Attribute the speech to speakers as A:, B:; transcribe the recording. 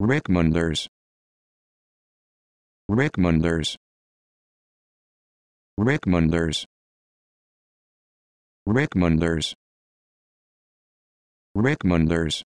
A: Recommenders. Recommenders. Recommenders. Recommenders. Recommenders.